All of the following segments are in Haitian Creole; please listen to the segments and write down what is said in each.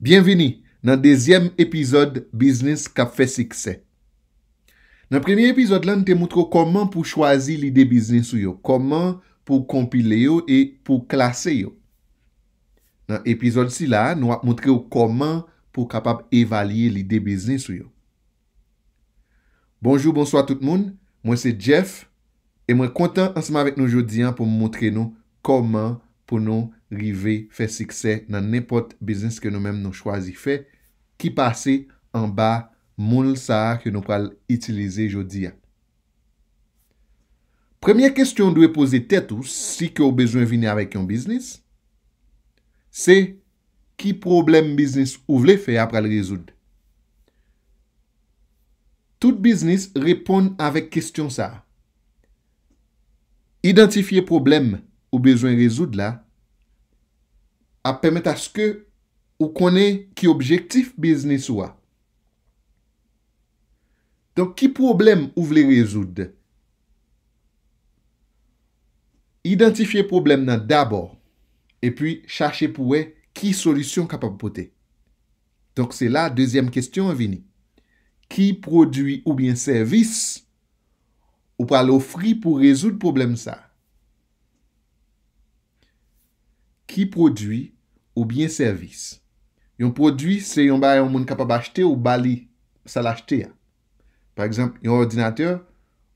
Bienveni nan dezyem epizod Biznes ka fè sikse. Nan premiye epizod lan, nou te moutro koman pou chwazi li de biznes sou yo. Koman pou kompile yo e pou klasè yo. Nan epizod si la, nou ap moutre yo koman pou kapap evalye li de biznes sou yo. Bonjour, bonsoit tout moun. Mwen se Jeff. E mwen kontan ansima vek nou jodian pou moutre nou koman pou nou evalye. rive, fe sikse nan nepot biznis ke nou men nou chwazi fe, ki pase an ba moun sa a ke nou pral itilize jodi a. Premye kestyon dwe pose tet ou si ke ou bezwen vini avèk yon biznis, se ki problem biznis ou vle fe ap pral rezoud. Tout biznis repon avèk kestyon sa a. Identifiye problem ou bezwen rezoud la, ap pemet aske ou kone ki objektif bezne sou a. Don ki problem ou vle rezoud? Identifye problem nan dabor, epi chache pou we ki solusyon kapapote. Don se la, dezyem kestyon vini. Ki prodwi ou bien servis, ou pa lo fri pou rezoud problem sa. ki prodwi ou byen servis. Yon prodwi se yon bay yon moun kapab achete ou bali sal achete ya. Par exemple, yon ordinateur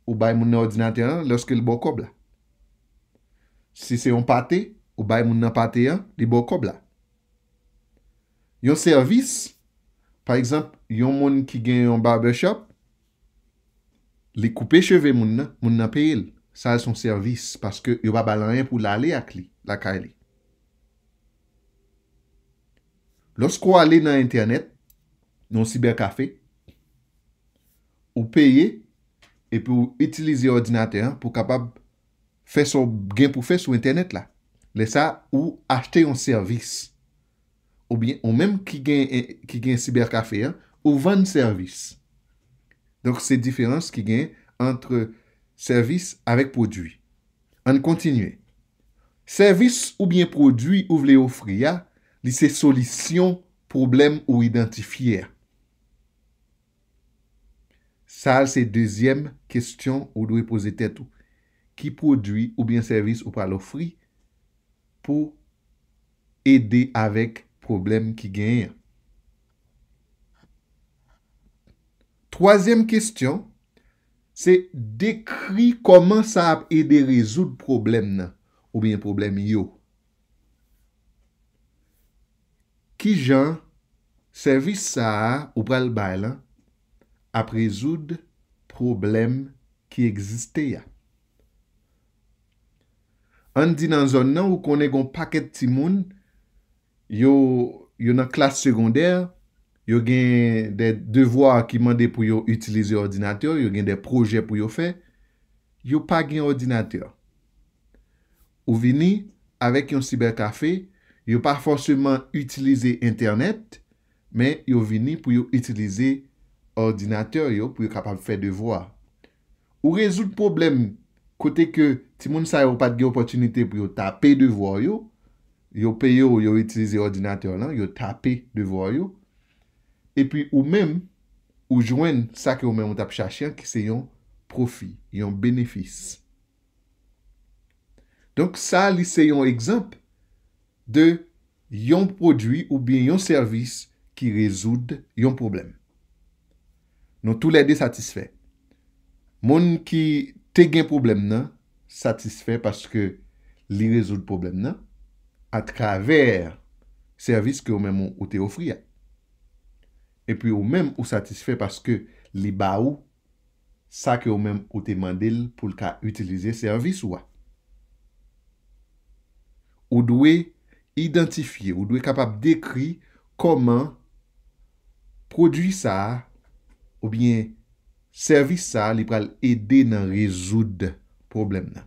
ou bay moun ordinateur lòske li bo kob la. Se se yon pate ou bay moun nan pate ya, li bo kob la. Yon servis, par exemple, yon moun ki gen yon barbershop, li koupe cheve moun nan, moun nan pe el, sal son servis, paske yon ba balan yon pou lale ak li, lakay e li. Lors kwa alè nan internet, nan siberkafe, ou peye, e pou itilize ordinate, pou kapab gen pou fe sou internet la. Lè sa ou achte yon servis. Ou mèm ki gen siberkafe, ou vann servis. Donk se diferans ki gen antre servis avèk prodwi. An kontinue. Servis ou bien prodwi ou vle ofri ya, Li se solisyon, problem ou identifiyer. Sal se dezyem kestyon ou dwe pose tetou. Ki prodwi ou bien servis ou pal ofri. Po ede avek problem ki genye. Troasyem kestyon se dekri koman sa ap ede rezout problem nan ou bien problem yo. ki jan servis sa a ou pral bay lan apre zoud problem ki egziste ya. An di nan zon nan ou konen gon paket ti moun, yo nan klas segondèr, yo gen de devwa akimande pou yo utilize ordinatèr, yo gen de projè pou yo fè, yo pa gen ordinatèr. Ou vini, avèk yon siberkafe, Yo pa fosseman utilize internet, men yo vini pou yo utilize ordinateur yo pou yo kapap fè devwa. Ou rezout problem, kote ke ti moun sa yo pat gey opotunite pou yo tape devwa yo, yo pe yo yo utilize ordinateur lan, yo tape devwa yo, e pi ou men, ou jwen sa ki ou men mou tap chachyan ki se yon profi, yon benefis. Donk sa li se yon ekzamp, de yon prodwi ou bien yon servis ki rezoud yon problem. Non, tout lè de satisfe. Moun ki te gen problem nan, satisfe paske li rezoud problem nan, at kwa ver servis ke ou men moun ou te ofri ya. E pi ou men moun ou satisfe paske li ba ou, sa ke ou men moun ou te mandel pou l ka utilize servis ou a. Ou dwe... identifiye ou dwe kapap dekri koman prodwisa ou bien servisa li pral ede nan rezoud problem nan.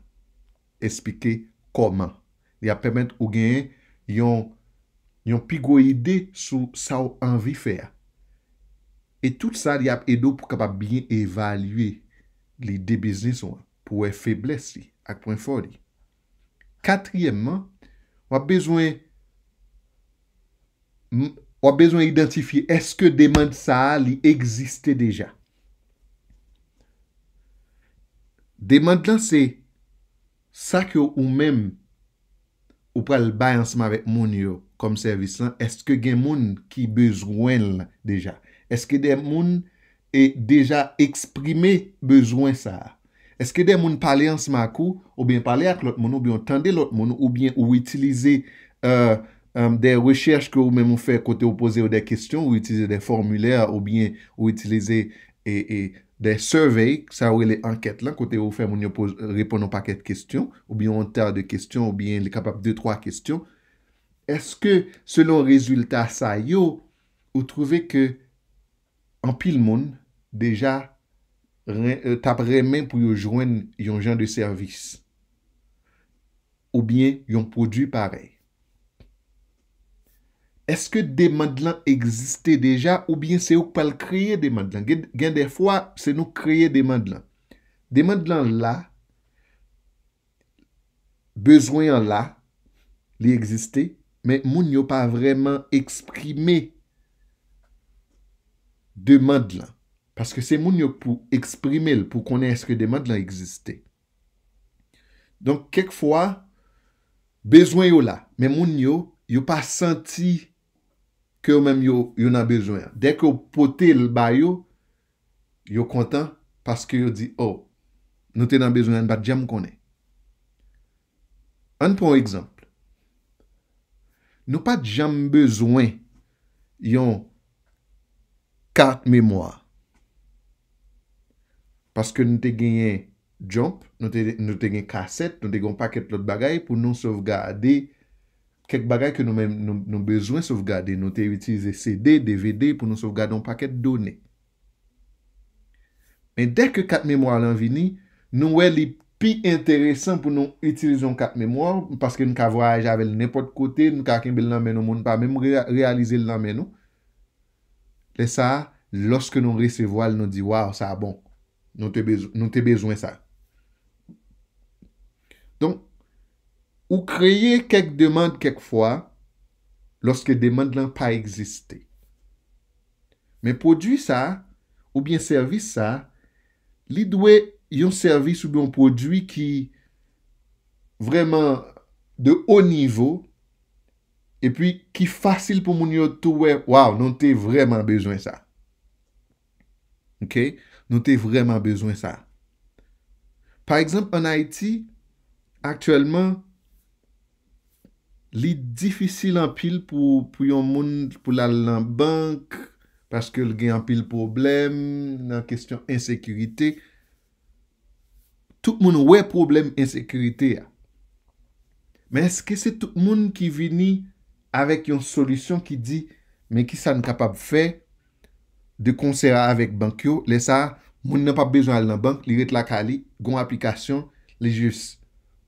Espike koman. Li ap pement ou gen yon yon pigwo ide sou sa ou anvi fè. Et tout sa li ap edo pou kapap bien evalue li debizison pou e feblesi ak pwen fò di. Katriyèmman, Wap bezwen identifi, eske deman sa li egziste deja? Deman lan se, sa ki yo ou menm, ou pral bayansman vek moun yo kom servisan, eske gen moun ki bezwen deja? Eske gen moun e deja eksprime bezwen sa a? Eske de moun pale ans makou, ou bien pale ak lot moun, ou bien otande lot moun, ou bien ou itilize euh, euh, de recherche ki ou mè moun fè kote ou pose ou de kestyon, ou itilize de formulè, ou bien ou itilize e, e, de servey, sa ou e le anket lan kote ou fè moun yo repon nou paket kestyon, ou bien o anter de kestyon, ou bien li kapap de troa kestyon. Eske selon rezultat sa yo, ou trove ke anpil moun deja Euh, tap remen pou yo jwen yon jen de servis ou bien yon prodwi pare. Eske de mandlan existe deja ou bien se yo pal kreye de mandlan? Gen defwa se nou kreye de mandlan. De mandlan la, bezwen la li existe men moun yo pa vreman eksprime de mandlan. Paske se moun yo pou eksprime l pou konen eske deman de lan egziste. Donk kek fwa, bezwen yo la, men moun yo, yo pa santi ke yo menm yo nan bezwen. Dek yo pote l bayo, yo kontan, paske yo di, oh, nou te nan bezwen, bat jem konen. An pou an ekzamp. Nou pat jem bezwen yon kat memwa. Paske nou te genyen jomp, nou te genyen kaset, nou te genyen paket lot bagay pou nou sovgade kek bagay ke nou bezwen sovgade. Nou te itilize CD, DVD pou nou sovgade an paket done. Men dek ke kat memwa lan vini, nou we li pi interesan pou nou itilize an kat memwa. Paske nou ka vwaj avèl nèpot kote, nou ka akèm bel nan menou, moun pa mèm realize l nan menou. Le sa, loske nou rese voal, nou di waw, sa bon. Non te bezoen sa. Don, ou kreye kek demand kek fwa, loske demand lan pa egziste. Men produy sa, ou bien servis sa, li dwe yon servis ou yon produy ki vreman de o nivo, e pi ki fasil pou moun yo touwe, waw, non te vreman bezoen sa. Ok? Nou te vreman bezwen sa. Par exemple, an Haiti, aktuelman, li difisil an pil pou yon moun pou la lan bank, paske l gen an pil problem, nan kestyon insekurite. Tout moun we problem insekurite ya. Men eske se tout moun ki vini avek yon solusyon ki di, men ki sa n kapab fey, de konsera avèk bank yo, lè sa, moun nan pa bezwen al nan bank, li ret lakali, goun aplikasyon, li jous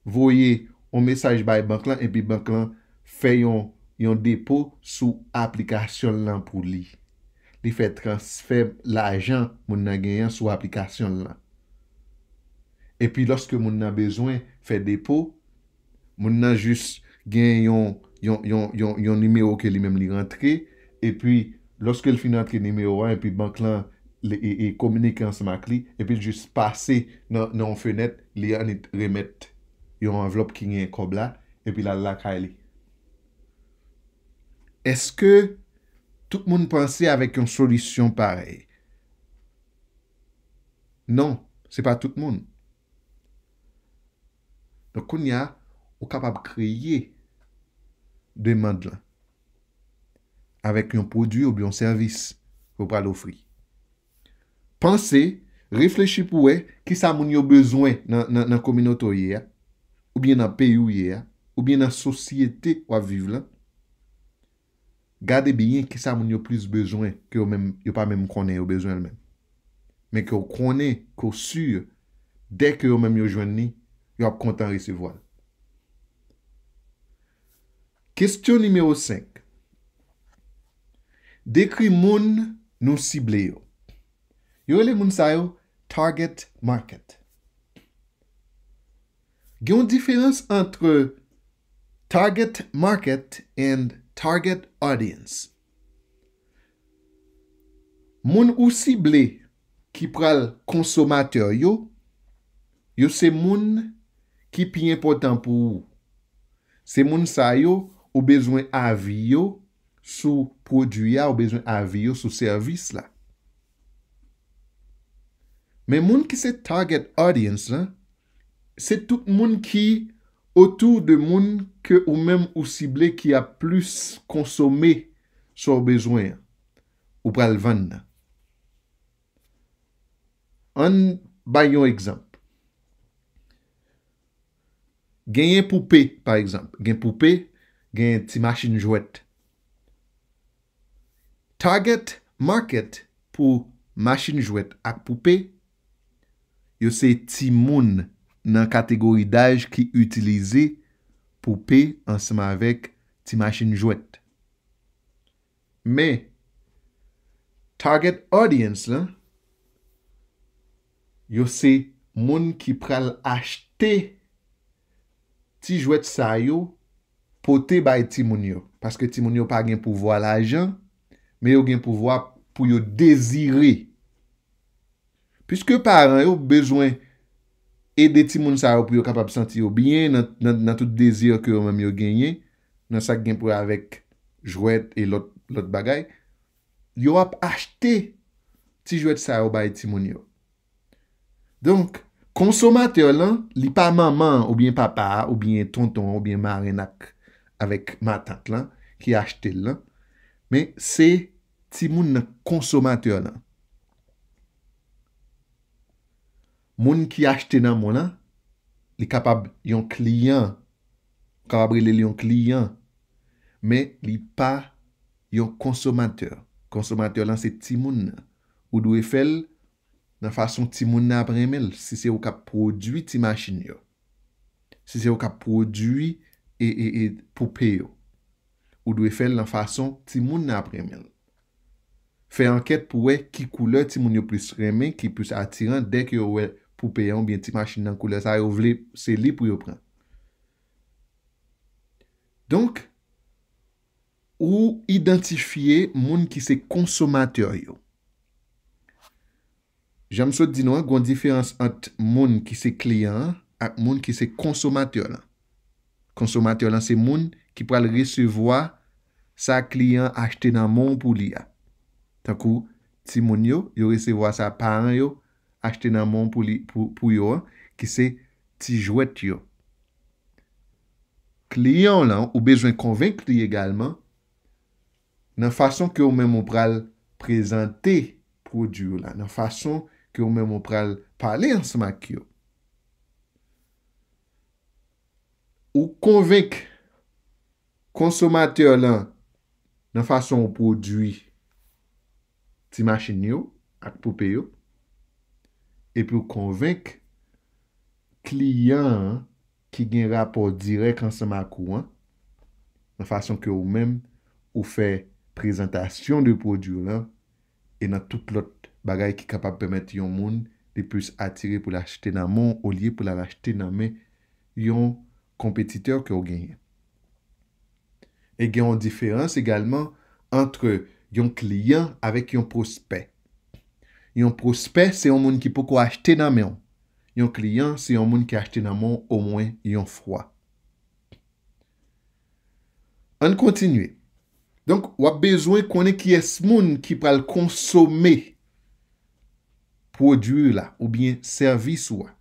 voye ou mesaj bay bank lan, epi bank lan fè yon depo sou aplikasyon lan pou li. Li fè transfer l'ajan moun nan genyen sou aplikasyon lan. Epi lòske moun nan bezwen fè depo, moun nan jous genyen yon yon nimeyo ke li men li rentre, epi loske el finat ke nime ou an, epi bank lan, e, e komunikans mak li, epi jis pase nan fenet, li an it remet, yon envelope ki nye kob la, epi la lak hay li. Eske, tout moun pensey avèk yon solisyon parey? Non, se pa tout moun. Don kon ya, ou kapap kriye, de mand lan. avèk yon produ ou byon servis, pou pral ofri. Pense, reflechi pou we, ki sa moun yo bezwen nan kominoto ye, ou byen nan peyi ou ye, ou byen nan sosyete waviv lan, gade biyen ki sa moun yo plus bezwen, ki yo pa mèm konen yo bezwen elmen. Men ki yo konen, ki yo sur, dek yo mèm yo jwen ni, yo ap kontan resi voal. Kestyon nimeyo 5, Dekri moun nou sible yo. Yo ele moun sayo, target market. Gyon diférense antre target market and target audience. Moun ou sible ki pral konsomateur yo, yo se moun ki pi important pou. Se moun sayo ou bezwen avi yo, sou produya ou bezwen avyo sou servis la. Men moun ki se target audience la, se tout moun ki otou de moun ke ou menm ou sible ki a plus konsome sou bezwen ou pral vanda. An bayon ekzamp. Genyen poupe, par ekzamp. Genyen poupe, genyen ti machin jwet. Genyen poupe, genyen ti machin jwet. target market pou machin jwet ak poupe, yo se ti moun nan kategori daj ki utilize poupe ansama vek ti machin jwet. Me, target audience la, yo se moun ki prel achte ti jwet sa yo pote bay ti moun yo. Paske ti moun yo pa gen pou vo al ajan, Me yo genpouvo ap pou yo dezire. Piske paran yo bejwen ede ti moun sa yo pou yo kapap senti yo byen nan tout dezir ki yo mam yo genye nan sak genpouve avèk jwèd et lot bagay yo ap achte ti jwèd sa yo baye ti moun yo. Donk, konsomateur lan li pa maman ou bien papa ou bien tonton ou bien marinak avèk ma tant lan ki achte lan Men se ti moun na konsomateur nan. Moun ki achte nan moun nan, li kapab yon kliyan, kapabre li yon kliyan, men li pa yon konsomateur. Konsomateur nan se ti moun nan. Ou dwe fel nan fason ti moun nan apremel, si se ou kap prodwi ti machin yo. Si se ou kap prodwi e, e, e poupe yo. Ou dwe fen lan fason ti moun nan ap remen. Fè anket pou wè ki koule ti moun yo plus remen, ki plus atiran, dek yo wè pou peyon byen ti machin nan koule. Sa yo vle, se li pou yo pren. Donk, ou identifiye moun ki se konsomateur yo. Jam sou di nou an, gwen difiyans ant moun ki se kliyan, ak moun ki se konsomateur lan. Konsomateur lan se moun ki pral resevwa sa kliyen achte nan moun pou li a. Takou, ti moun yo, yo resevo a sa paran yo, achte nan moun pou yo, ki se ti jwet yo. Kliyen lan, ou bezwen konvink li egalman, nan fason ki yo men moun pral prezante prodyo la, nan fason ki yo men moun pral pale ansmak yo. Ou konvink konsomateyo lan nan fason ou produi ti machin yo ak poupe yo, epi ou konvenk kliyan ki gen rapor direk ansan makou an, nan fason ki ou men ou fe prezentasyon de produyo la, e nan tout lot bagay ki kapab pemet yon moun de plus atire pou l'achete nan moun, ou liye pou l'achete nan men yon kompetiteur ki ou gen yon. E gen yon diferans egalman entre yon kliyan avek yon prospè. Yon prospè, se yon moun ki pou kwa achte nan men. Yon kliyan, se yon moun ki achte nan men, ou mwen yon fwa. An kontinue. Donk, wap bezwen konen ki es moun ki pral konsome produr la, ou bien servis wap.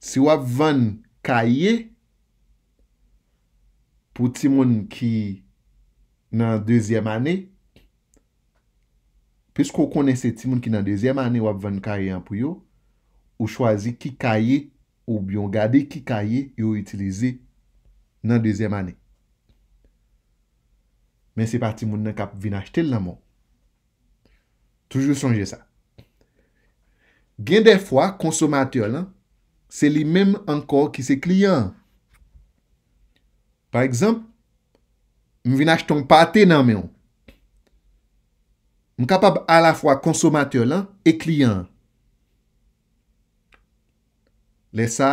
Se wap van kaye, pou ti moun ki nan dezyem ane, piskou konese ti moun ki nan dezyem ane wap ven kaye an pou yo, ou chwazi ki kaye ou byon gade ki kaye yo itilize nan dezyem ane. Men se pa ti moun nan kap vin achete l nan moun. Toujou sonje sa. Gen de fwa, konsomat yo lan, se li menm ankor ki se kliyan. Par ekzamp, mwen vinaj ton pate nan men. Mwen kapab a la fwa konsomate lan e kliyan. Le sa,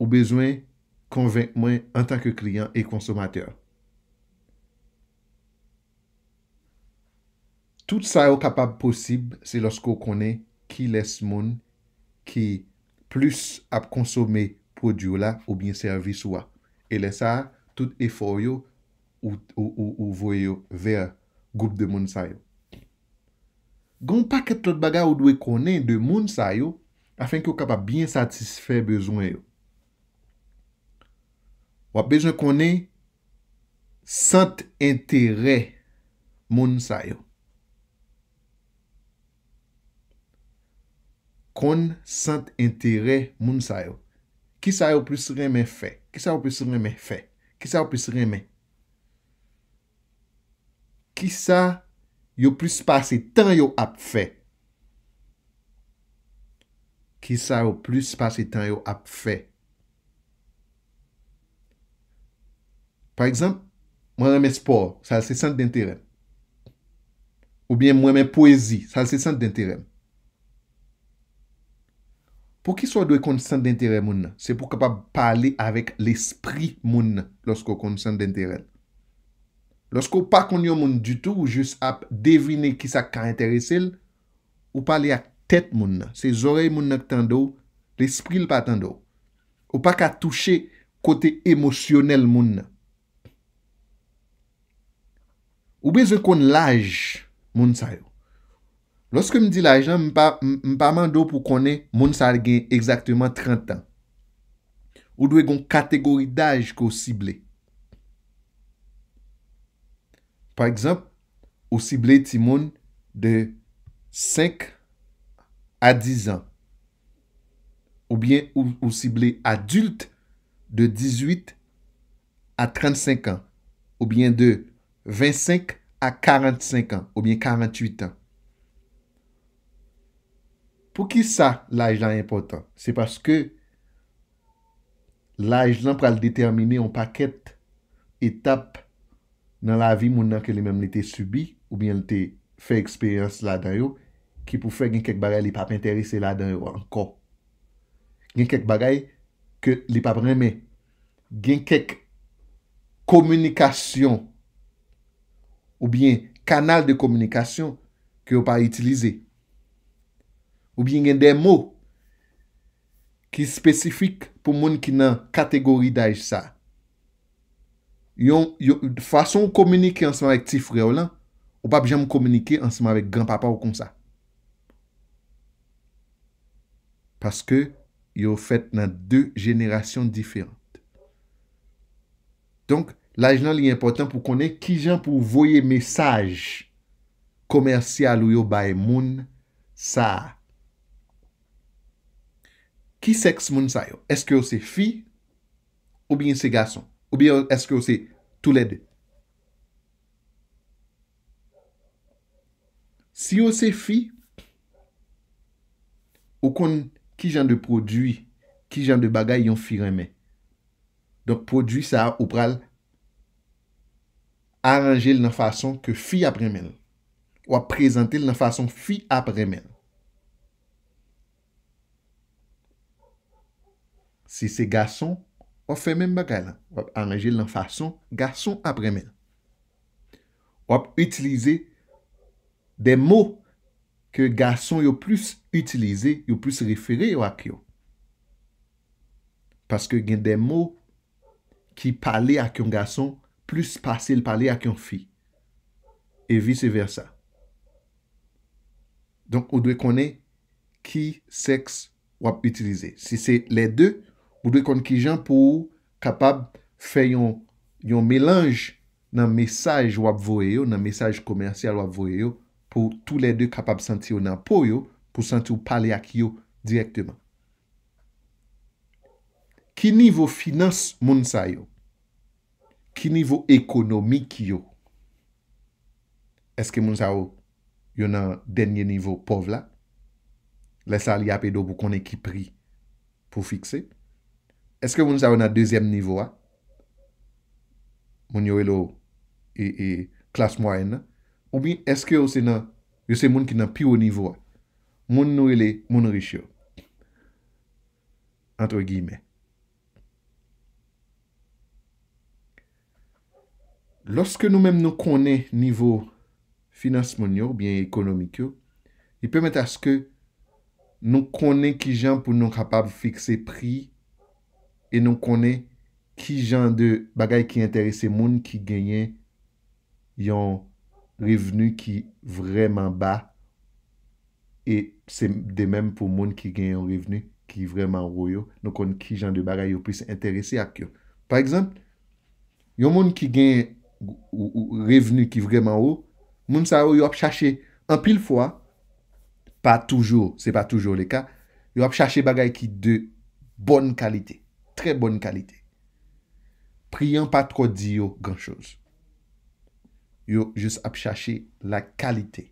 ou bezwen konvek mwen an tanke kliyan e konsomate. Tout sa ou kapab posib, se losko konen ki les moun ki plus ap konsome podyo la ou bin servis wak. E le sa... tout efor yo ou vwe yo ver goup de moun sa yo. Gon pa ket lot baga ou dwe konen de moun sa yo, afen ki yo kapap bien satisfè bezwen yo. Wap bezwen konen, sant entere moun sa yo. Kon sant entere moun sa yo. Ki sa yo pwisre men fè? Ki sa yo pwisre men fè? Ki sa yo plis reme? Ki sa yo plis pase tan yo ap fe? Ki sa yo plis pase tan yo ap fe? Par exemple, mwen mwen mwen spor, sa se sent dinterem. Ou bien mwen mwen mwen poezi, sa se sent dinterem. Po ki sò dwe konsant d'interè moun, se pou kapab pali avèk l'esprit moun losko konsant d'interè. Losko pa konyo moun du tou, ou jous ap devine ki sa ka enterese l, ou pali ak tèt moun. Se zorey moun ak tando, l'esprit l pa tando. Ou pa ka touche kote emosyonel moun. Ou bezè kon laj moun sayo. Lorske m di la jan, m pa mando pou konen moun sal gen exactement 30 an. Ou dwe gon kategori daj ki ou sible. Par exemple, ou sible ti moun de 5 a 10 an. Ou bien ou sible adulte de 18 a 35 an. Ou bien de 25 a 45 an. Ou bien 48 an. Pou ki sa laj lan impotant? Se paske laj lan pral determine an paket etap nan la vi mounan ke li menm li te subi ou bien li te fe eksperyans la dan yo ki pou fe gen kek bagay li pap interese la dan yo anko. Gen kek bagay ke li pap reme. Gen kek komunikasyon ou bien kanal de komunikasyon ki yo pa itilize. Ou bi yon gen den mou ki spesifik pou moun ki nan kategori daj sa. Yon fason ou komunike ansman vek ti freyo lan, ou pap jan mou komunike ansman vek granpapa ou kon sa. Paske yon fèt nan de generasyon diférent. Donk laj nan li important pou konen ki jan pou voye mesaj komersyal ou yo bay moun sa a. Ki seks moun sa yo? Eske yo se fi ou biye se gason? Ou biye eske yo se tou lede? Si yo se fi, ou kon ki jan de prodwi, ki jan de bagay yon fi reme? Donk prodwi sa ou pral aranje l nan fason ke fi ap reme l. Ou ap prezante l nan fason fi ap reme l. Si se gason, ou fe men bagay lan. Wap anajel nan fason, gason apre men. Wap utilize de mou ke gason yo plus utilize, yo plus referi yo ak yo. Paske gen de mou ki pale ak yon gason, plus pase le pale ak yon fi. E visi versa. Donk ou dwe kone ki seks wap utilize. Si se le de Boudwe kon ki jan pou kapab fe yon melanj nan mesaj wap voe yo, nan mesaj komersyal wap voe yo, pou tou le de kapab santi yo nan po yo, pou santi yo pale ak yo direkteman. Ki nivou finans moun sa yo? Ki nivou ekonomik yo? Eske moun sa yo yon nan denye nivou pov la? Lesa li apedou pou konen ki pri pou fikse? eske moun sa wè nan dezyem nivou a? Moun yo wè lo e klas mwa en nan? Ou bi, eske yo se nan, yo se moun ki nan pi wè nivou a? Moun nou wè le, moun rish yo? Antre giyme. Lorske nou menm nou konen nivou finans moun yo, bien ekonomik yo, ni e pwemet aske nou konen ki jan pou nou kapab fikse priy E nou konen ki jan de bagay ki interese moun ki genyen yon revenu ki vreman ba. E se de men pou moun ki genyen revenu ki vreman ou yo. Nou konen ki jan de bagay yo pwis interese ak yo. Par exemple, yon moun ki genyen revenu ki vreman ou, moun sa ou yo ap chache an pil fwa. Pa toujou, se pa toujou le ka. Yo ap chache bagay ki de bon kalite. Trè bon kalite. Priyon pa tro di yo gan chouz. Yo jous ap chache la kalite.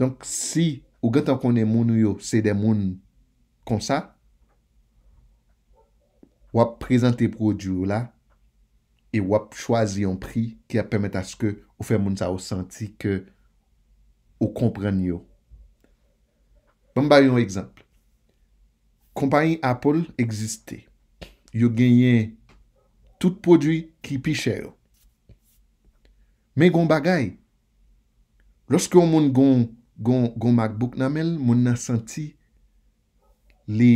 Donk si ou gantan konen moun yo, se den moun konsa, wap prezante prodjou la, e wap chwazi yon pri, ki ap pemet aske ou fe moun sa ou santi, ki ap se ke ou kompren yo. Bon ba yon ekzamp. Kompanyen Apple existè. Yo genyen tout podwi ki pi chè yo. Men goun bagay. Lorske yo moun goun MacBook namel, moun nan senti li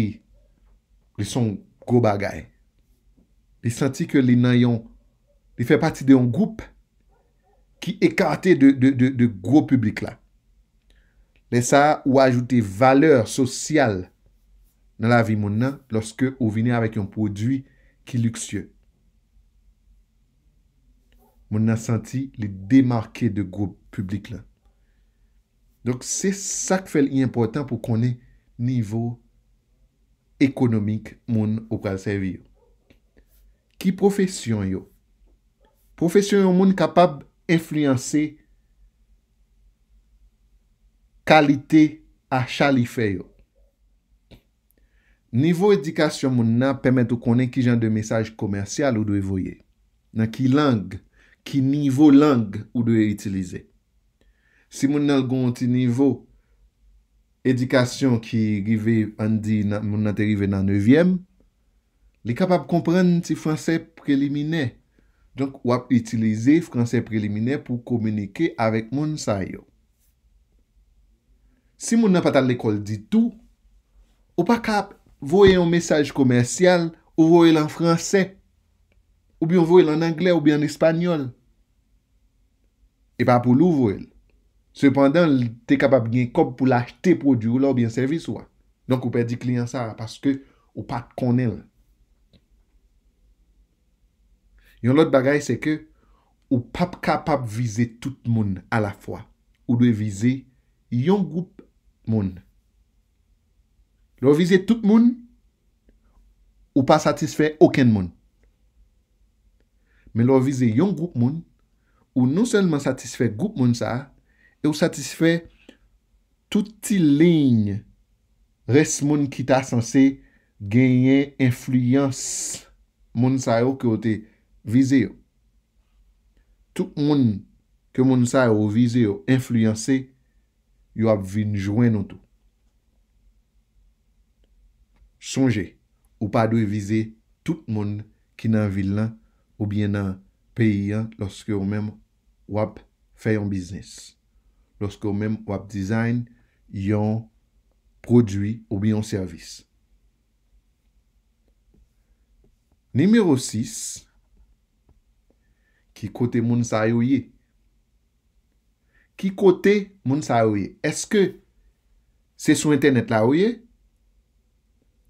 li son goun bagay. Li senti ke li nan yon li fè pati de yon goup ki ekate de goun publik la. Le sa ou ajoute valeur sosyal nan la vi moun nan lorske ou vini avèk yon prodwi ki luksye. Moun nan santi li demarke de goup publik la. Dok se sak fèl yon impotant pou konen nivou ekonomik moun ou pral sevi yo. Ki profesyon yo? Profesyon yo moun kapab enflyanse kalite a chalife yo. Nivou edikasyon moun nan pemet ou konen ki jan de mesaj komersyal ou dwe voye. Nan ki lang, ki nivou lang ou dwe itilize. Si moun nan goun ti nivou edikasyon ki rive an di moun nan te rive nan 9e, li kapap kompren ti franse prelimine. Donk wap itilize franse prelimine pou komunike avèk moun sa yo. Si moun nan pata l'ekol di tou, ou pa kap Vowe yon mesaj komersyal, ou vowe yon fransè. Ou bi yon vowe yon anglè, ou bi yon espanyol. E pa pou lou vowe yon. Sependan, te kapap gwen kop pou l'achete prodjou la ou bi yon servis wwa. Donk ou pe di kliyansara, paske ou pat konel. Yon lot bagay se ke, ou pap kapap vize tout moun a la fwa. Ou dwe vize yon goup moun. Lo vize tout moun ou pa satisfe oken moun. Men lo vize yon goup moun ou nou selman satisfe goup moun sa e ou satisfe touti lign res moun ki ta sanse genyen influyans moun sa yo ke o te vize yo. Tout moun ke moun sa yo vize yo influyans se yo ap vinjwen nou tou. Sonje ou pa dwe vize tout moun ki nan vil lan ou bien nan peyi lan loske ou men wap fè yon biznes. Loske ou men wap dizayn yon prodwi ou bien yon servis. Nimerou 6, ki kote moun sa yoye. Ki kote moun sa yoye. Eske se sou internet la yoye?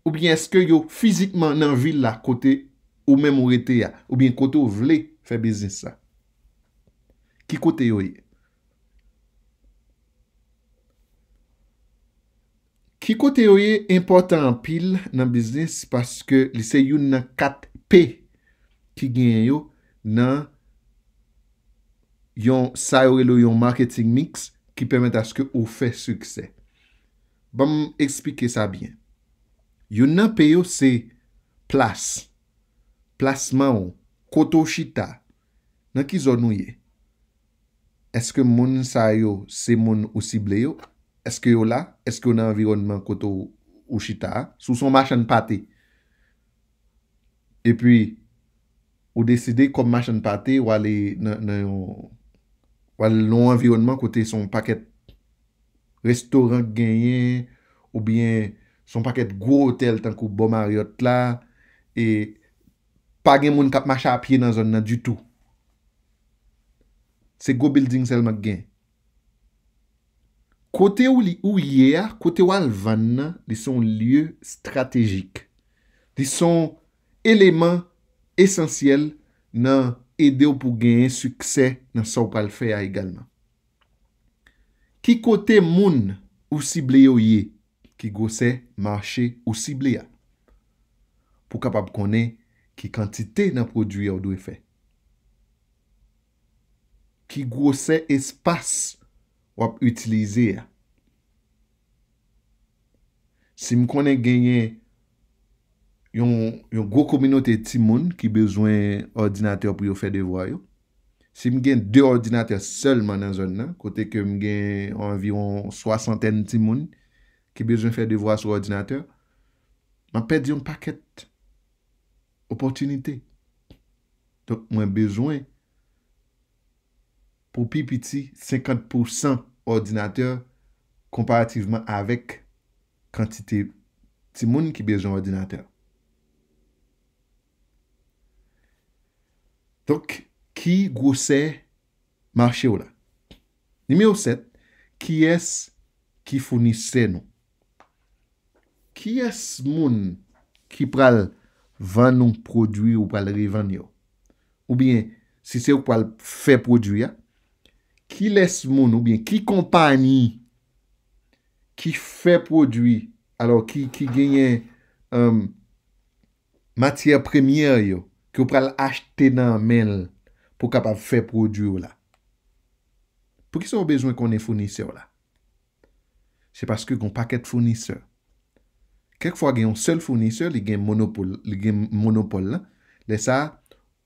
Ou bien eske yo fizikman nan vil la kote ou menmou rete ya? Ou bien kote ou vle fe biznis sa? Ki kote yo ye? Ki kote yo ye important pil nan biznis paske li se yon nan kat pe ki gen yo nan yon sa yore lo yon marketing mix ki pwemete aske ou fe suksen. Bam explike sa bien. yon nan pe yo se plas, plasman yo, koto chita, nan ki zon ou ye? Eske moun sa yo, se moun ou sible yo? Eske yo la? Eske yo nan environman koto ou chita? Sou son machan pate? E pi, ou deside kom machan pate, wale nan yo, wale nan environman kote son paket, restoran genyen, ou bien, Son pa ket gwo hotel tan kou bomaryot la e pa gen moun kap macha apye nan zon nan du tou. Se gwo bilding selman gen. Kote ou li ou ye a, kote ou alvan nan, di son lye strategik. Di son eleman esensyel nan ede ou pou genye suksè nan sa ou pal fe a egalman. Ki kote moun ou sible yo ye, Ki gwo se mache ou sible ya. Pou kapap konen ki kantite nan prodwye ou dwe fe. Ki gwo se espase wap utilize ya. Si m konen genye yon gwo kominote timoun ki bezwen ordinateur pou yo fe devwa yo. Si m genye de ordinateur selman nan zon nan, kote ke m genye anviron 60 timoun. ki bejwen fè devwa sou ordinateur, man pèdi yon pakèt, opotunite. Tok, mwen bejwen pou pi piti 50% ordinateur komparativeman avèk kantite ti moun ki bejwen ordinateur. Tok, ki gwo sè mwache ou la? Nime ou sèt, ki es ki founi sè nou? Ki es moun ki pral van nou prodwi ou pral revan yo? Ou bien, si se ou pral fe prodwi ya? Ki les moun ou bien, ki kompani ki fe prodwi? Alors, ki genye um, matiya premye yo ki ou pral achte nan menl pou kapap fe prodwi yo la? Pou ki se ou bezwen konen founise yo la? Se paske kon paket founise yo. Kek fwa gen yon sel founiseur, li gen monopole la. Le sa,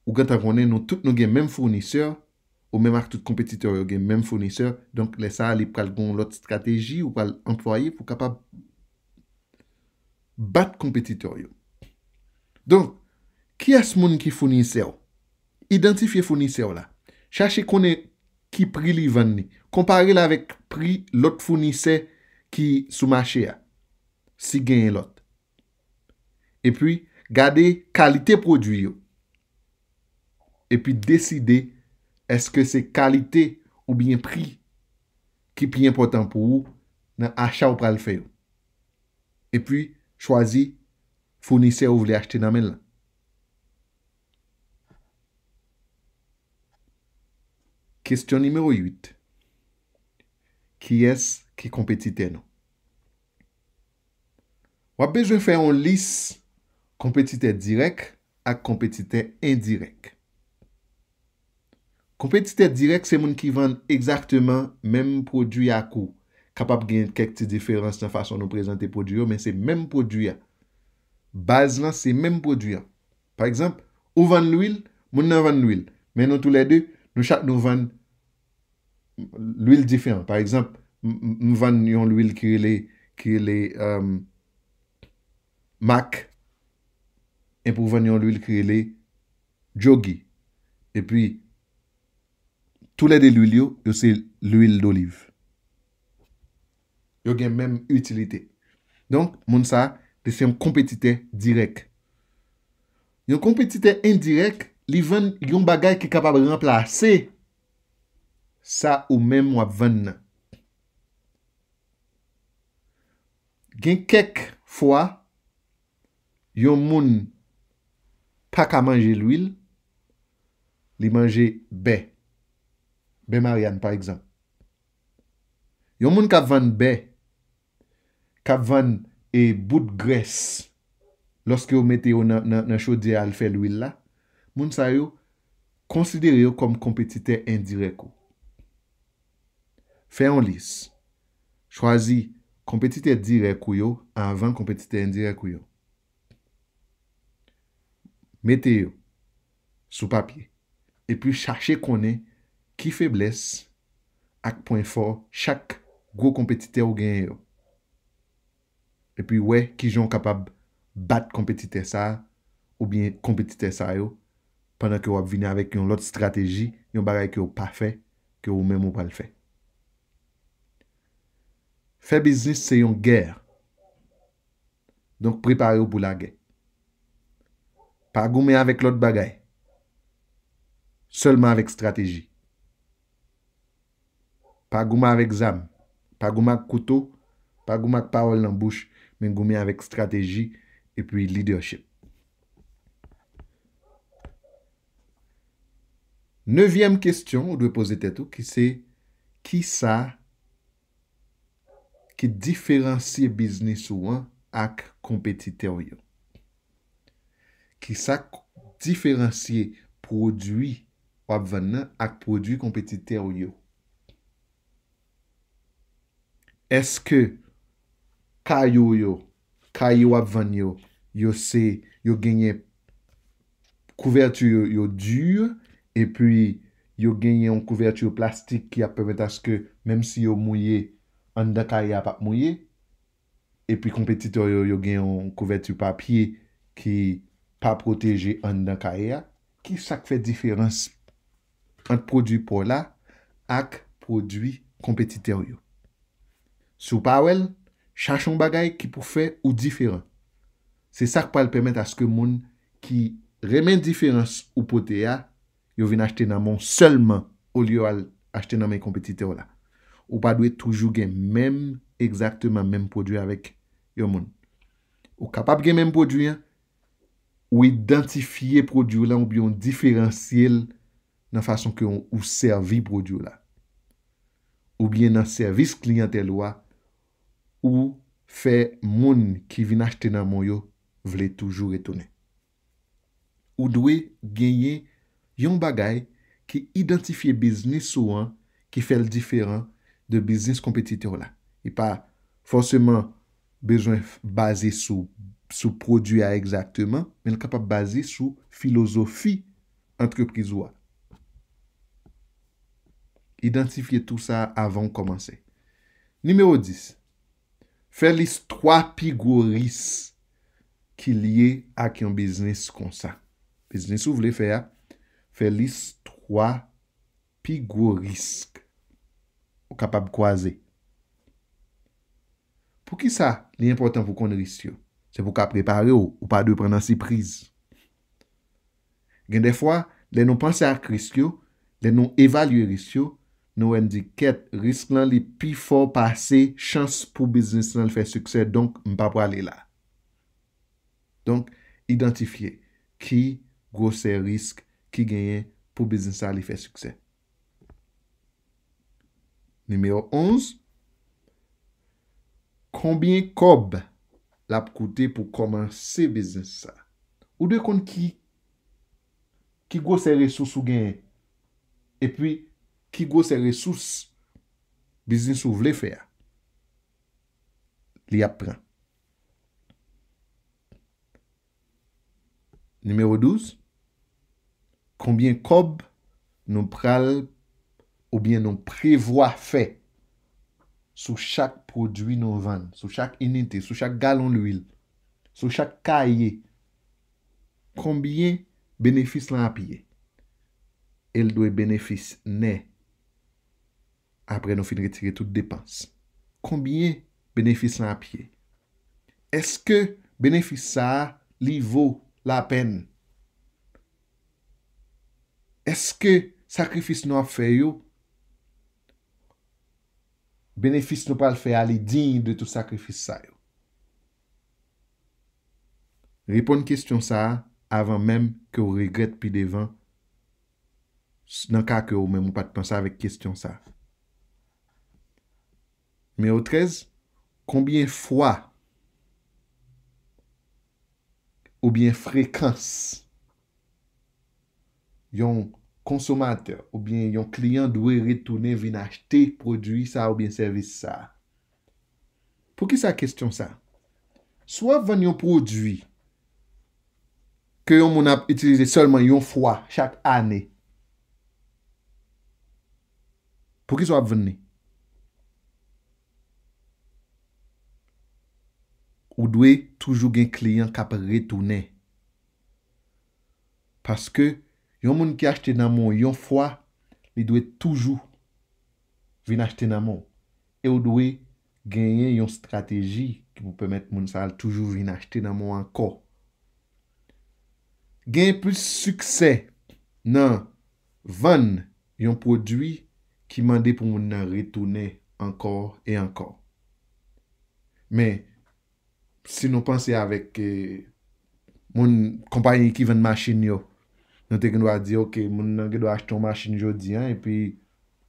ou gen ta konen nou, tout nou gen men founiseur, ou men ak tout kompetitor yo gen men founiseur. Donk le sa, li pral gon lot strategi ou pral employe pou kapab bat kompetitor yo. Donk, ki as moun ki founiseur? Identifiye founiseur la. Chache konen ki pri li van ni. Kompare la vek pri lot founiseur ki sou mache ya. Si genye lot. E pwi, gade kalite prodwyo. E pwi, deside eske se kalite ou bien pri ki pi importan pou ou nan asha ou pral feyo. E pwi, chwazi founise ou vile achete nan men la. Kestyon nimerou yut. Ki es ki kompetite nou? Wap bejwen fè, on lis kompetite direk ak kompetite indirek. Kompetite direk, se moun ki vande exactement mèm produy akou. Kapap gen kèk ti diferans nan fason nou prezante produy yo, men se mèm produy an. Baz lan, se mèm produy an. Par ekzamp, ou vande l'ouil, moun nan vande l'ouil. Men nou tou lè de, nou chak nou vande l'ouil diferant. Par ekzamp, nou vande yon l'ouil ki lè... mak, en pou ven yon l'uil krele, jogi. E pi, tou lede l'uil yo, yo se l'uil doliv. Yo gen men utilite. Donk, moun sa, te se yon kompetite direk. Yon kompetite indirek, li ven yon bagay ki kapabre yon plase, se, sa ou men wap ven. Gen kek fwa, Yon moun pa ka manje l'uil, li manje bè. Bè marian, par exemple. Yon moun ka van bè, ka van e bout gres, loske yo mette yo nan chodi al fè l'uil la, moun sa yo konsidere yo kom kompetite indirekou. Fè yon lis. Chwazi kompetite direkou yo anvan kompetite indirekou yo. Mete yo sou papye. E pi chache konen ki febles ak poin for chak gro kompetite yo gen yo. E pi we ki joun kapab bat kompetite sa ou bien kompetite sa yo pandan ki yo ap vini avek yon lot strategi, yon bagay ki yo pa fe, ki yo mèm ou pa le fe. Fe biznis se yon ger. Donk prepare yo pou la gen. Pa goume avèk lòt bagay. Sèlman avèk strategi. Pa goume avèk zam. Pa goume ak koutou. Pa goume ak paol nan bouch. Men goume avèk strategi. E pwi leadership. Nevyèm kestyon ou dwe pose tètou ki se ki sa ki diferansye biznis ou an ak kompetiteryon. ki sa kou diferenciye prodwi wapvan nan ak prodwi kompetiteyo yo. Eske kaj yo yo, kaj yo wapvan yo, yo se, yo genye kouvertu yo yo dure, epi yo genye yon kouvertu yo plastik ki ap pwet aske mem si yo mouye an da kaya ap ap mouye, epi kompetiteyo yo genye yon kouvertu papye ki pa proteje an dan ka e ya, ki sak fe diferans an prodwi pou la, ak prodwi kompetiteyo yo. Sou pa ou el, chachon bagay ki pou fe ou diferans. Se sak pa el pemet aske moun ki remen diferans ou pote ya, yo vin achete nan moun selman ou liyo al achete nan men kompetiteyo la. Ou pa dwe toujou gen men, exakteman men prodwi avek yo moun. Ou kapap gen men prodwi an, Ou identifiye prodjou la ou biyon diferansyele nan fason ki yon ou servi prodjou la. Ou biyen nan servis kliyantèl ou a. Ou fe moun ki vin achte nan moun yo vle toujou etone. Ou dwe genye yon bagay ki identifiye biznis sou an ki fel diferan de biznis kompetite ou la. E pa fosèman bezwen base sou... sou produya ekzakteman, men l kapab bazi sou filosofi entreprizwa. Identifye tout sa avan komanse. Nimeyo 10. Fè lis 3 pigouris ki liye ak yon beznes kon sa. Beznes sou vle fè ya, fè lis 3 pigouris ou kapab kwa ze. Pou ki sa liye impotant pou kon riskyo? Se pou ka prepare ou pa dwe prenen si priz. Gen defwa, le nou panse ak risk yo, le nou evalye risk yo, nou endiket risk lan li pi fo pase chans pou biznis lan li fe sukse, donk mpa po ale la. Donk, identifiye ki grosse risk ki genye pou biznis lan li fe sukse. Nimeyo 11 Kombien kob la pou koute pou komanse bezins sa. Ou de kon ki, ki gwo se resous sou gen, e pi ki gwo se resous bezins sou vle fè ya. Li apren. Numero douz, konbyen kob non pral oubyen non prevoa fè sou chak prodwi nou van, sou chak ininti, sou chak galon l'ouil, sou chak kaye, konbien benefis lan apye? El dwe benefis ne? Apre nou fin retire tout depans. Konbien benefis lan apye? Eske benefis sa li vou la pen? Eske sakrifis nou ap feyo? Benefis nou pal fè alè digne de tou sakrifis sa yo. Ripon kèstyon sa avan mèm kè ou regret pi devan nan ka kè ou mèm ou pat pansa avèk kèstyon sa. Mè ou trez, konbyen fwa ou byen frekans yon konsomater ou bien yon klien dwe retounen vin achete prodwi sa ou bien servis sa. Pou ki sa kestyon sa? Sou ap ven yon prodwi ke yon moun ap itilize solman yon fwa chak ane. Pou ki sou ap venne? Ou dwe toujou gen klien kap retounen? Paske Yon moun ki achte nan moun yon fwa li dwe toujou vin achte nan moun. E ou dwe genye yon strategi ki moun pwemet moun sa al toujou vin achte nan moun anko. Genye pwis suksè nan van yon prodwi ki mande pou moun nan retoune anko e anko. Me, si nou panse avek eh, moun kompanyen ki ven masin yo, Yon te genwa di, ok, moun nan genwa achetoun machin jodi an, epi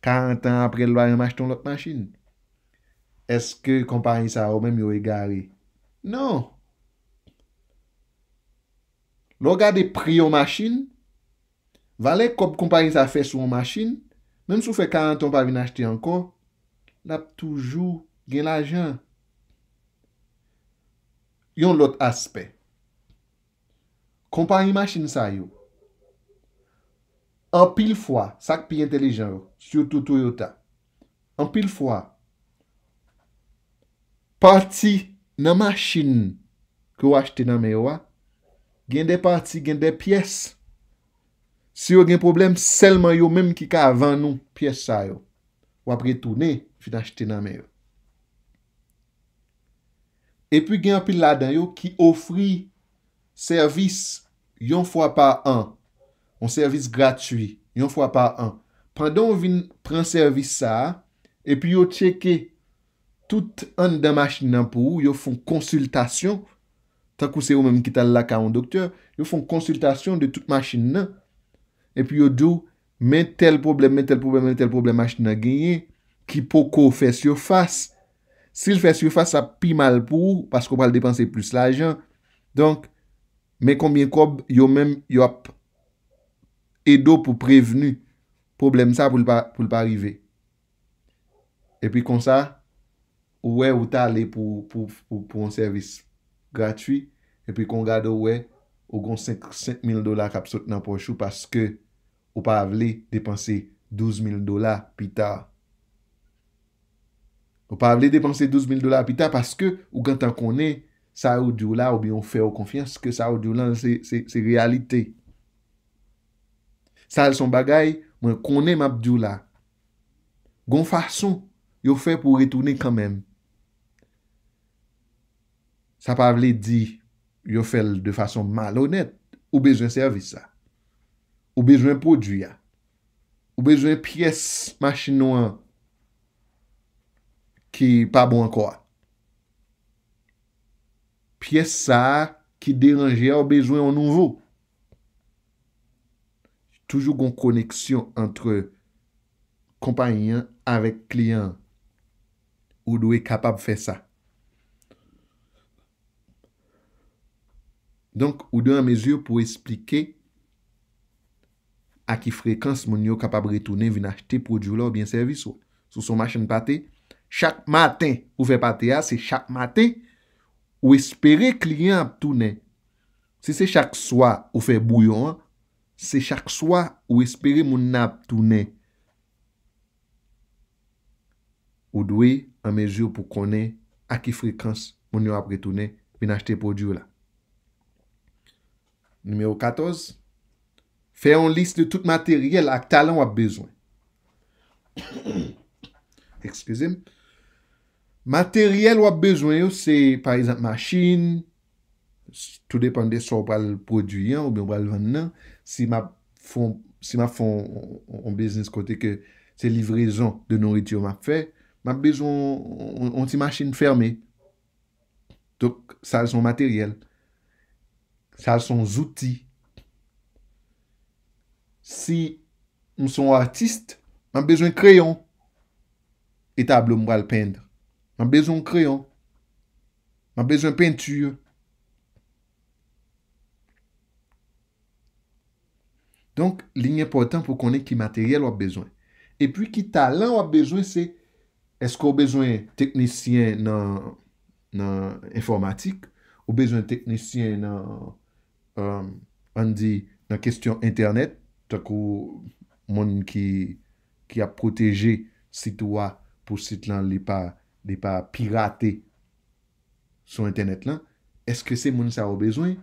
40 an apre lwa yon machetoun lout machin. Eske kompany sa ou menm yon e gari? Non. Loga de pri yon machin, vale kompany sa fe sou yon machin, menm sou fe 40 an pa vin acheti ankon, lap toujou gen la jen. Yon lout aspe. Kompany machin sa yon. An pil fwa, sak pi entelijan yo, si yo toutou yo ta. An pil fwa, parti nan masjin ki yo achete nan meyo wa, gen de parti, gen de piyes. Si yo gen problem, selman yo menm ki ka avan nou piyes sa yo. Wapre tou ne, jit achete nan meyo. E pi gen an pil la dan yo, ki ofri servis yon fwa pa an. On servis gratoui, yon fwa pa an. Prandon ou vin prenservis sa, epi yo tcheke tout an da machin nan pou, yo fon konsultasyon, takou se ou menm ki tal laka an doktor, yo fon konsultasyon de tout machin nan, epi yo dou, men tel problem, men tel problem, men tel problem machin nan genye, ki pou kou fes yo fas. Sil fes yo fas, sa pi mal pou, paskou pa l depanse plus la jan, donk, men kombien kob, yo menm, yo ap, Edo pou prevenu problem sa pou l pa rive. E pi kon sa, ou we ou ta ale pou an servis gratwi. E pi kon gado ou we, ou gon 5.000 dola kapsot nan pochou paske ou pa avle depanse 12.000 dola pita. Ou pa avle depanse 12.000 dola pita paske ou gantan konen sa ou di ou la ou bi yon fe ou konfians ke sa ou di ou la se realite. Sal son bagay, mwen konen map di ou la. Gon fason, yo fè pou retounen kanmen. Sa pa vle di, yo fèl de fason mal honet. Ou bezwen servisa. Ou bezwen poduya. Ou bezwen piyes machinouan ki pa bon anko a. Pyes sa ki deranje ou bezwen an nouvo. Toujou goun koneksyon antre kompanyen avèk kliyen. Ou dwe kapab fè sa. Donk, ou dwe an mezur pou esplike a ki frekans moun yo kapab retounen vin achete prodjou la ou bin servis ou. Sou son machin patè. Chak matè ou fè patè ya, se chak matè ou espere kliyen ap tounen. Se se chak swa ou fè bouyon an, Se chak swa ou espere moun nab toune Ou dwe an mezo pou kone A ki frekans moun yo apre toune Bin achete podyo la Numero 14 Fey an liste tout materyel ak talan wap bezwen Ekskize Materyel wap bezwen yo se Parizant masin Tout depande sou pral produyen Ou ben pral vannan Si ma fon an bezins kote ke se livrezan de norityon ma fe, ma bezon anti-machine ferme. Dok sa al son materyel. Sa al son zouti. Si m son artist, ma bezon kreyon etablomwal peynd. Ma bezon kreyon, ma bezon peyntuyon. Donk, li nye portan pou konen ki materyel wap bezwen. E pwi ki talan wap bezwen se, eske wap bezwen teknisyen nan informatik, wap bezwen teknisyen nan, an euh, di, nan kwestyon internet, tak ou moun ki ap proteje sit wap pou sit lan li pa pirate sou internet lan. Eske se moun sa wap bezwen?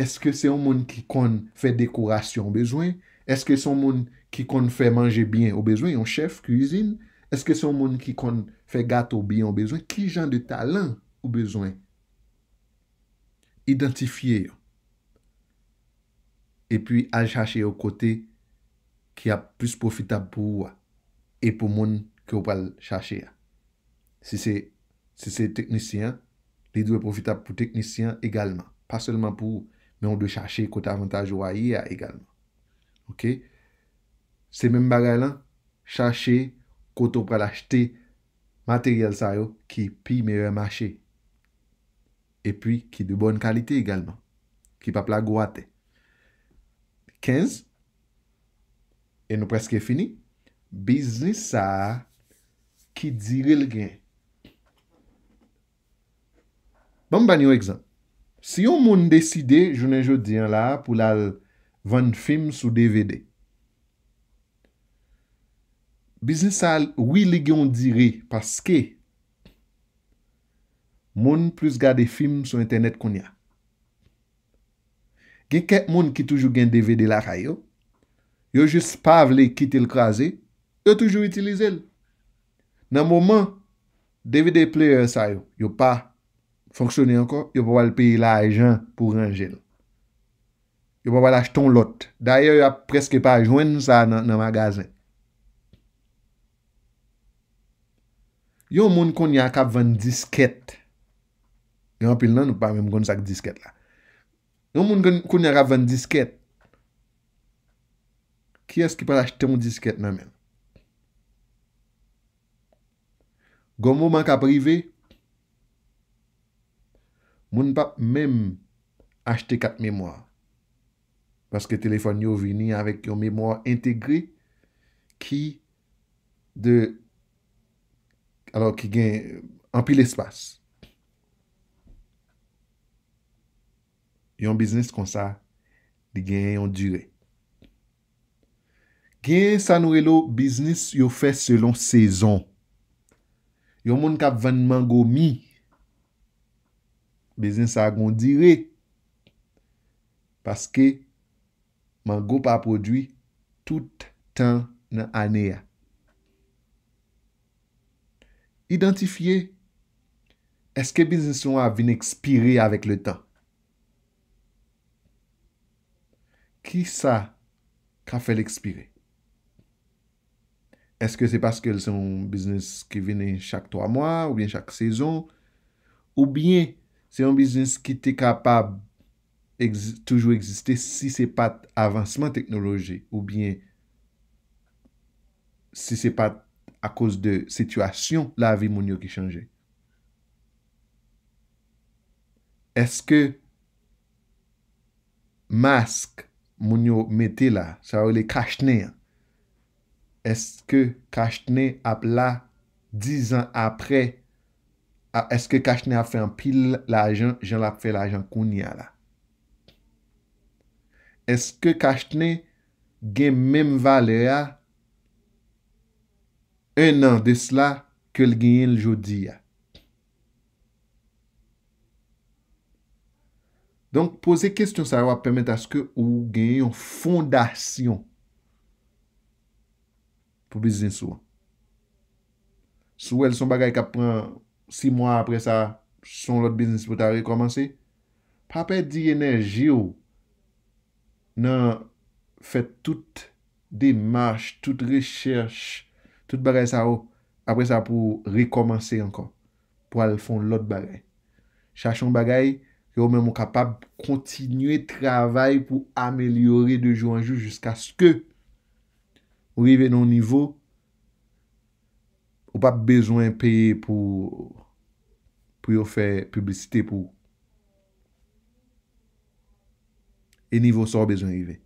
Eske se yon moun ki kon fè dekorasyon ou bezwen? Eske se yon moun ki kon fè manje byen ou bezwen? Yon chef, kuzine? Eske se yon moun ki kon fè gato byen ou bezwen? Ki jan de talan ou bezwen? Identifiye yon. E pi al chache yon kote ki ap plus profitab pou ou e pou moun ki ou pal chache yon. Si se teknisyen, li dwe profitab pou teknisyen egalman. Pas selman pou ou. men ou de chache kote avantaj waye ya egalman. Ok? Se men bagay lan, chache kote ou pral achete materyal sa yo, ki pi me remache. E pi ki de bon kalite egalman. Ki papla gwa te. Kenz, e nou preske fini, biznis sa, ki diril gen. Bon ban yo egzan. Si yon moun deside, jounen je diyan la pou lal van film sou DVD. Biznis al, wili gen dire paske moun plus ga de film sou internet kon ya. Gen ket moun ki toujou gen DVD la kayo, yo jis pa vle kit el kraze, yo toujou itilize el. Nan mouman, DVD player sa yo, yo pa moun. Fonksyonè anko, yo pa pal paye la ajan pou ranjè lè. Yo pa pal achton lot. Daye, yo ap preske pa jwen sa nan magazen. Yo moun konye akap van disket. Yo anpil nan, nou pa mè moun konye sak disket la. Yo moun konye akap van disket. Ki eski pal achton disket nan men? Gomo man ka privè? Moun pa mèm achte kat mèmoire. Paske telefon yo vini avèk yon mèmoire integri ki de alò ki gen ampil espas. Yon biznis kon sa di gen yon dure. Gen sanwe lo biznis yo fè selon sezon. Yon moun kap vanmango mi Biznes sa agon dire. Paske man go pa prodwi tout tan nan aneya. Identifiye eske biznes son a vin ekspire avèk le tan. Ki sa ka fel ekspire? Eske se paske son biznes ki vin chak 3 mwa ou bien chak sezon ou bien Se yon bizins ki te kapab toujou egziste si se pat avanseman teknoloji ou bien si se pat a kouse de situasyon la vi moun yo ki chanje. Eske mask moun yo mette la? Sa ou le kachne? Eske kachne ap la dizan apre Ah, a eske kachne a fe an pil la ajan, jan la fe la ajan koun ya la. Eske kachne gen menm vale a, en nan desla, ke l genyen l jodi ya. Donk, pose kestyon sa yo a pwement aske ou genyen yon fondasyon pou bizen sou. Sou el son bagay ka pren Si mwa apre sa, son lot business pou ta rekomansi. Pape di enerji ou, nan fet tout demarche, tout recherche, tout bagay sa ou. Apre sa pou rekomansi ankon, pou al fon lot bagay. Chachon bagay, yo men mou kapab kontinye travay pou amelyore de jou anjou Juska skou, wive nou nivou. Ou pa bejwen paye pou pou yo fè publicite pou e nivou sa ou bejwen rive.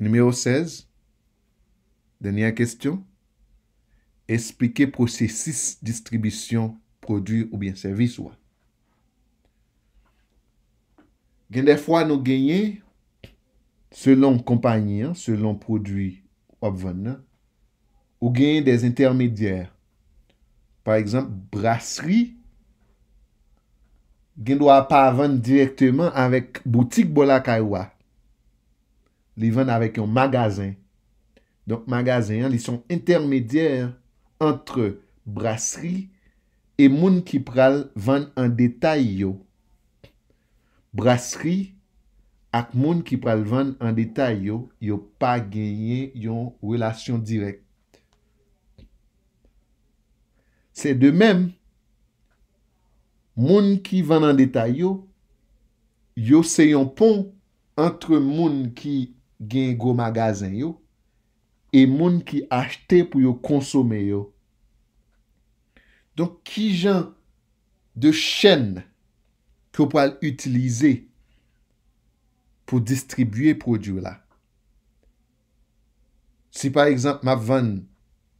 Numero 16. Danyan kestyon. Esplike prosesis distribisyon prodwi ou bien servis wè. Gende fwa nou genye selon kompanyen, selon prodwi ou gen des intermedyer par exemple brasserie gen do a pa ven direktement avèk boutik bolakaywa li ven avèk yon magazen donk magazen li son intermedyer antre brasserie e moun ki pral ven an detay yo brasserie ak moun ki pral vande an detay yo, yo pa genyen yon relasyon direk. Se de mem, moun ki vande an detay yo, yo se yon pon antre moun ki genyen go magazen yo, e moun ki achte pou yo konsome yo. Donk ki jan de chen ki yo pral utilize pou distribuye produ la. Si par exemple, ma van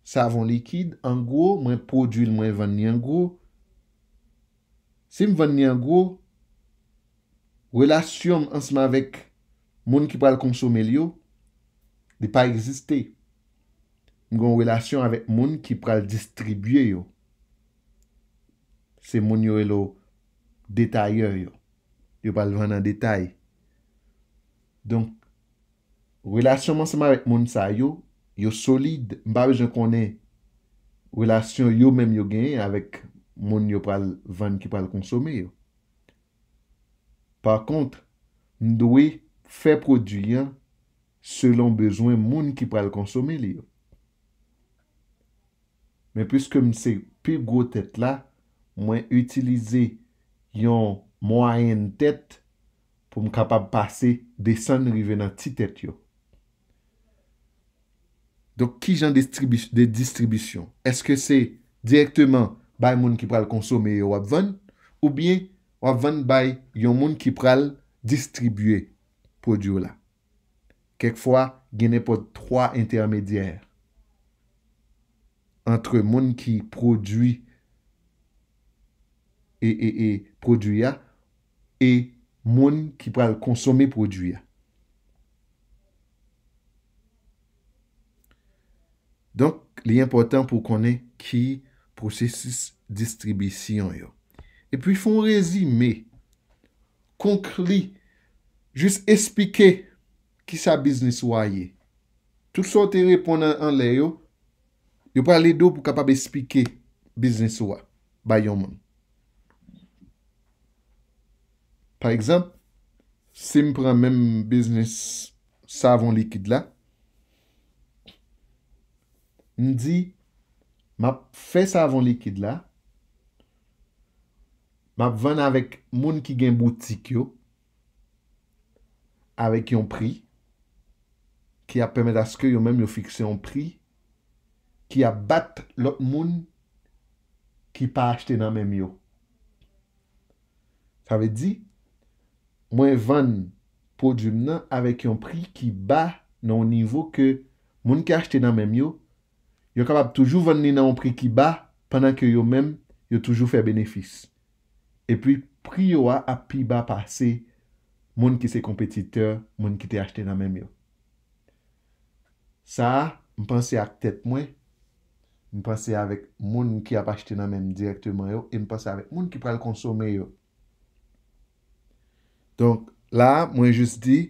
savon likid, an gwo, mwen produ il mwen van ni an gwo, si mwen van ni an gwo, relasyon ansman vek moun ki pral konsome li yo, di pa existe. Mwen gwen relasyon avek moun ki pral distribuye yo. Se moun yo e lo detayyo yo. Yo pral van nan detayyo. Donk, relasyonman seman vek moun sa yo, yo solide. Mbabe jen konen relasyon yo menm yo genye avek moun yo pral van ki pral konsome yo. Par kont, n dowe fe produyen selon bezwen moun ki pral konsome li yo. Me pwiske mse pi gwo tet la, mwen utilize yon mwayen tet yo. pou m kapab pase de san rive nan ti tet yo. Dok, ki jan de distribisyon? Eske se, direkteman, bay moun ki pral konsome yo wapvan, ou bien, wapvan bay yon moun ki pral distribye, prodyo la. Kek fwa, genepot 3 intermedyèr, antre moun ki prodwi, e, e, e, prodwya, e, e, moun ki pral konsome prodwya. Donk, li important pou konen ki prosesis distribisyon yo. E pi fon rezime, konkri, jis espike ki sa bizniswa ye. Tout sa te reponan an le yo, yo pral le do pou kapab espike bizniswa. Bayon moun. Par exemple, si m pran men business savon likid la, m di, m ap fe savon likid la, m ap ven avèk moun ki gen boutik yo, avèk yon pri, ki ap pèmèd aske yo men yo fikse yon pri, ki ap bat lòk moun ki pa achte nan men yo. Sa ve di, Mwen ven pou joun nan avek yon pri ki ba nan yon nivou ke moun ki achte nan men yo yo kapap toujou ven ni nan yon pri ki ba panan ke yo men yo toujou fe benefis. E pi pri yo a api ba pase moun ki se kompetiteur moun ki te achte nan men yo. Sa, mwen panse ak tet mwen mwen panse avek moun ki ap achte nan men direktman yo e mwen panse avek moun ki prel konsome yo Donk la, mwen jist di,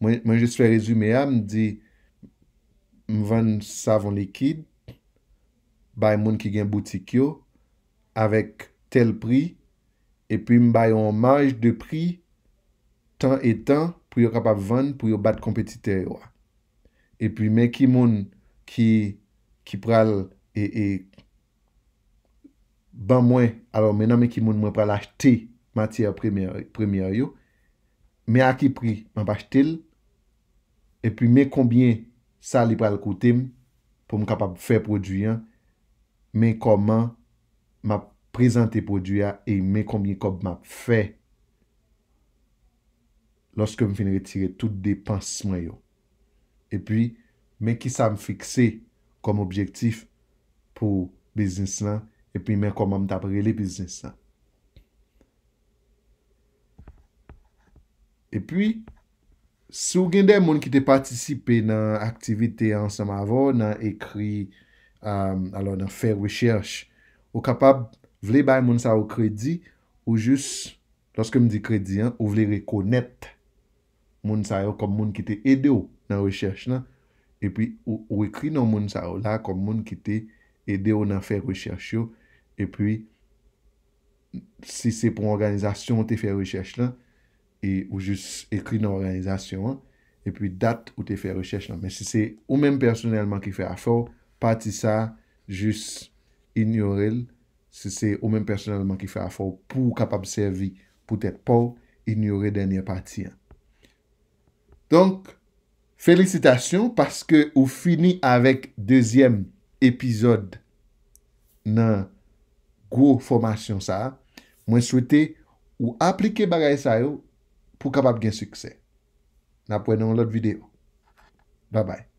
mwen jist fwe rezume a, mwen di, mwen van savon likid, bay moun ki gen boutik yo, avèk tel pri, epi mwen bay yon marj de pri, tan etan pou yo kapap van pou yo bat kompetite yo. Epi mwen ki moun ki pral e ban mwen, alo mwen nan mwen ki moun mwen pral achte matya premyeyo yo, Mè akipri, mè bach til, epi mè konbyen sa li pral koutim, pou mè kapap fè produyan, mè konman mè prezante produyan, e mè konbyen kop mè fè, loske mè finere tire tout depansman yo. Epi mè ki sa m fixe kom objektif pou biznis lan, epi mè konman mè tapre li biznis lan. E pwi, sou gen de moun ki te patisipe nan aktivite ansam avon, nan ekri, euh, alo nan fè recherche, ou kapab vle bay moun sa ou kredi, ou jous, lorske m di kredi, ou vle rekonet moun sa ou kom moun ki te ede ou nan recherche nan, e pwi, ou ekri nan moun sa ou la, kom moun ki te ede ou nan fè recherche yo, e pwi, si se pou an organizasyon te fè recherche lan, E, ou jis ekri nan oranizasyon an. Epi dat ou te fè rechèch nan. Men si se ou men personelman ki fè a fò. Pati sa jis ignorel. Si se ou men personelman ki fè a fò. Pou kapab servi. Poutet pou ignorel denye pati an. Donk. Felicitasyon. Paske ou fini avèk dezyem epizod. Nan gwo formasyon sa. Mwen souwete ou aplike bagay sa yo. pou kapap gen suksè. Na pwenn nou an lot videyo. Ba bay.